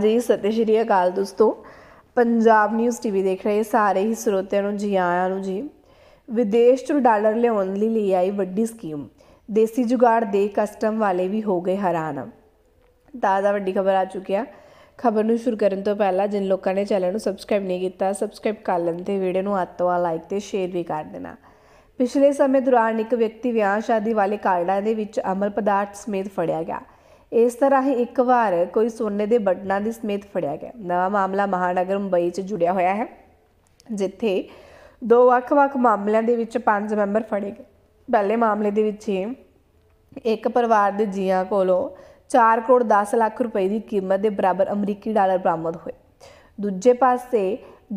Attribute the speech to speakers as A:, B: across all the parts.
A: ਹਾਂਜੀ ਸਤਿ ਸ਼੍ਰੀ ਅਕਾਲ ਦੋਸਤੋ ਪੰਜਾਬ ਨਿਊਜ਼ ਟੀਵੀ ਦੇਖ ਰਹੇ ਸਾਰੇ ਹੀ ਸਰੋਤਿਆਂ ਨੂੰ ਜੀ ਆਇਆਂ ਨੂੰ ਜੀ ਵਿਦੇਸ਼ ਤੋਂ ਡਾਲਰ ਲਿਆਉਣ ਲਈ ਲਈ ਆਈ ਵੱਡੀ ਸਕੀਮ ਦੇਸੀ ਜੁਗਾੜ ਦੇ ਕਸਟਮ ਵਾਲੇ ਵੀ ਹੋ ਗਏ ਹੈਰਾਨ ਦਾਦਾ ਵੱਡੀ ਖਬਰ ਆ ਚੁੱਕੀ ਆ ਖਬਰ ਨੂੰ ਸ਼ੁਰੂ ਕਰਨ ਤੋਂ ਪਹਿਲਾਂ ਜਿਨ ਲੋਕਾਂ ਨੇ ਚੈਨਲ ਨੂੰ ਸਬਸਕ੍ਰਾਈਬ ਨਹੀਂ ਕੀਤਾ ਸਬਸਕ੍ਰਾਈਬ ਕਰ ਲੈਣ ਤੇ ਵੀਡੀਓ ਨੂੰ ਹੱਥ ਵਾਲਾ ਲਾਈਕ ਤੇ ਸ਼ੇਅਰ ਵੀ ਕਰ ਦੇਣਾ ਪਿਛਲੇ ਸਮੇਂ ਦੌਰਾਨ ਇੱਕ ਵਿਅਕਤੀ ਵਿਆਹ ਸ਼ਾਦੀ ਵਾਲੇ ਕਾਰਡਾਂ ਦੇ ਵਿੱਚ ਅਮਲ ਪਦਾਰਥ ਸਮੇਤ ਫੜਿਆ ਗਿਆ ਇਸ ਤਰ੍ਹਾਂ ਹੀ ਇੱਕ ਵਾਰ ਕੋਈ ਸੋਨੇ ਦੇ ਬਟਨਾਂ ਦੀ ਸਮੇਤ ਫੜਿਆ ਗਿਆ ਨਵਾਂ ਮਾਮਲਾ ਮਹਾਨਗਰ ਮੁੰਬਈ 'ਚ ਜੁੜਿਆ ਹੋਇਆ ਹੈ ਜਿੱਥੇ ਦੋ ਵੱਖ-ਵੱਖ ਮਾਮਲਿਆਂ ਦੇ ਵਿੱਚ ਪੰਜ ਮੈਂਬਰ ਫੜੇ ਗਏ ਪਹਿਲੇ ਮਾਮਲੇ ਦੇ ਵਿੱਚ ਇੱਕ ਪਰਿਵਾਰ ਦੇ ਜੀਆਂ ਕੋਲੋਂ 4 ਕਰੋੜ 10 ਲੱਖ ਰੁਪਏ ਦੀ ਕੀਮਤ ਦੇ ਬਰਾਬਰ ਅਮਰੀਕੀ ਡਾਲਰ ਬਰਾਮਦ ਹੋਏ ਦੂਜੇ ਪਾਸੇ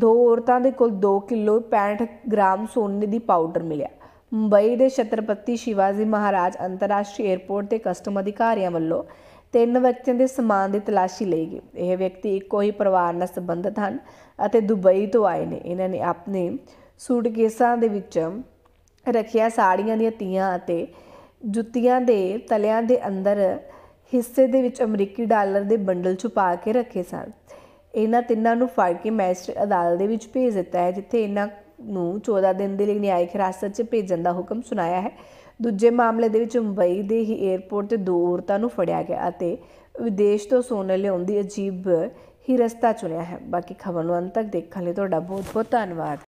A: ਦੋ ਔਰਤਾਂ ਦੇ ਕੋਲ 2 ਕਿਲੋ 65 ਗ੍ਰਾਮ ਸੋਨੇ ਦੀ ਪਾਊਡਰ ਮਿਲਿਆ ਮੁੰਬਈ ਦੇ ਛਤਰਪਤੀ ਸ਼ਿਵਾਜੀ ਮਹਾਰਾਜ ਅੰਤਰਰਾਸ਼ਟਰੀ 에ਅਰਪੋਰਟ ਤੇ ਕਸਟਮ ਅਧਿਕਾਰੀਆਂ ਵੱਲੋਂ ਤਿੰਨ ਵਿਅਕਤੀਆਂ ਦੇ ਸਮਾਨ ਦੀ ਤਲਾਸ਼ੀ ਲਈ ਗਈ ਇਹ ਵਿਅਕਤੀ ਇੱਕੋ ਹੀ ਪਰਿਵਾਰ ਨਾਲ ਸੰਬੰਧਤ ਹਨ ਅਤੇ ਦੁਬਈ ਤੋਂ ਆਏ ਨੇ ਇਹਨਾਂ ਨੇ ਆਪਣੇ ਸੂਟਕੇਸਾਂ ਦੇ ਵਿੱਚ ਰੱਖਿਆ ਸਾੜੀਆਂ ਦੀਆਂ ਤੀਆਂ ਅਤੇ ਜੁੱਤੀਆਂ ਦੇ ਤਲਿਆਂ ਦੇ ਅੰਦਰ ਹਿੱਸੇ ਦੇ ਵਿੱਚ ਅਮਰੀਕੀ ਡਾਲਰ ਦੇ ਬੰਡਲ ਛੁਪਾ ਕੇ ਰੱਖੇ ਸਨ ਇਹਨਾਂ ਤਿੰਨਾਂ ਨੂੰ ਫੜ ਕੇ ਮੈਜਿਸਟ੍ਰੇਟ ਅਦਾਲਤ ਦੇ ਵਿੱਚ ਭੇਜ ਦਿੱਤਾ ਹੈ ਜਿੱਥੇ ਇਹਨਾਂ ਨੂੰ 14 ਦਿਨ ਦੇ ਲਈ ਨਿਆਇਕ ਹਿਰਾਸਤ 'ਚ ਭੇਜਣ ਦਾ ਹੁਕਮ ਸੁਣਾਇਆ ਹੈ ਦੂਜੇ ਮਾਮਲੇ ਦੇ ਵਿੱਚ ਮੁੰਬਈ ਦੇ ਹੀ 에ਅਰਪੋਰਟ ਤੇ ਦੋ ਔਰਤਾਂ ਨੂੰ ਫੜਿਆ ਗਿਆ ਅਤੇ ਵਿਦੇਸ਼ ਤੋਂ ਸੋਨੇ ਲਿਆਉਣ ਦੀ ਅਜੀਬ ਹੀ ਰਸਤਾ ਚੁਣਿਆ ਹੈ ਬਾਕੀ ਖਬਰ ਨੂੰ ਅੰਤ ਤੱਕ ਦੇਖਣ ਲਈ ਤੁਹਾਡਾ ਬਹੁਤ ਬਹੁਤ ਧੰਨਵਾਦ